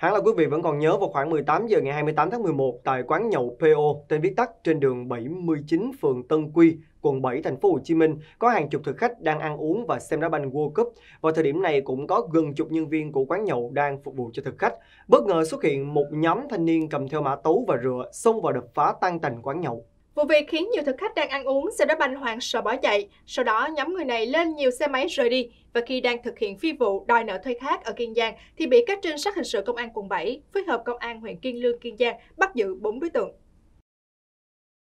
Hẳn là quý vị vẫn còn nhớ vào khoảng 18 giờ ngày 28 tháng 11 tại quán nhậu PO tên viết tắt trên đường 79 phường Tân Quy, quận 7 thành phố Hồ Chí Minh có hàng chục thực khách đang ăn uống và xem đá banh World Cup. Vào thời điểm này cũng có gần chục nhân viên của quán nhậu đang phục vụ cho thực khách. Bất ngờ xuất hiện một nhóm thanh niên cầm theo mã tấu và rượu xông vào đập phá tan tành quán nhậu. Vụ việc khiến nhiều thực khách đang ăn uống sau đó banh hoàng sợ bỏ chạy, sau đó nhóm người này lên nhiều xe máy rời đi và khi đang thực hiện phi vụ đòi nợ thuê khác ở Kiên Giang thì bị các trinh sát hình sự công an quận 7 phối hợp công an huyện Kiên Lương Kiên Giang bắt giữ 4 đối tượng.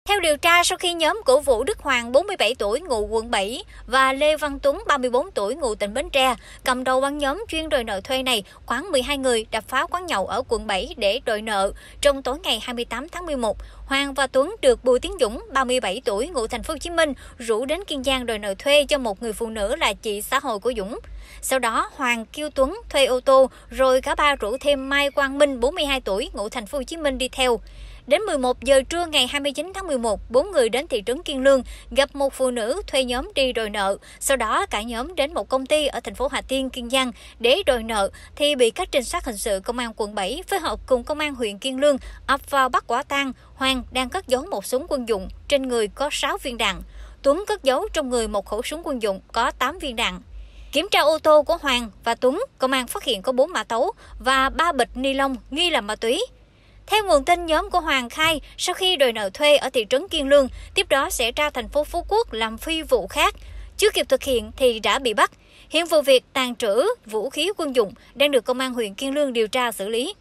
Theo điều tra, sau khi nhóm của Vũ Đức Hoàng 47 tuổi ngụ quận 7 và Lê Văn Tuấn 34 tuổi ngụ tỉnh Bến Tre cầm đầu băng nhóm chuyên đòi nợ thuê này, khoảng 12 người đập phá quán nhậu ở quận 7 để đòi nợ. Trong tối ngày 28 tháng 11, Hoàng và Tuấn được Bùi Tiến Dũng 37 tuổi ngụ thành phố Hồ Chí Minh rủ đến Kiên Giang đòi nợ thuê cho một người phụ nữ là chị xã hội của Dũng. Sau đó, Hoàng Kiêu Tuấn thuê ô tô, rồi cả ba rủ thêm Mai Quang Minh, 42 tuổi, ngụ thành phố Hồ Chí Minh đi theo. Đến 11 giờ trưa ngày 29 tháng 11, bốn người đến thị trấn Kiên Lương gặp một phụ nữ thuê nhóm đi đòi nợ. Sau đó cả nhóm đến một công ty ở thành phố Hà Tiên, Kiên Giang để đòi nợ thì bị các trinh sát hình sự công an quận 7 phối hợp cùng công an huyện Kiên Lương ập vào bắt quả tang. Hoàng đang cất giấu một súng quân dụng, trên người có 6 viên đạn. Tuấn cất giấu trong người một khẩu súng quân dụng có 8 viên đạn. Kiểm tra ô tô của Hoàng và Tuấn, công an phát hiện có 4 mã tấu và 3 bịch ni lông nghi là ma túy. Theo nguồn tin, nhóm của Hoàng khai sau khi đòi nợ thuê ở thị trấn Kiên Lương, tiếp đó sẽ ra thành phố Phú Quốc làm phi vụ khác. Chưa kịp thực hiện thì đã bị bắt. Hiện vụ việc tàn trữ vũ khí quân dụng đang được công an huyện Kiên Lương điều tra xử lý.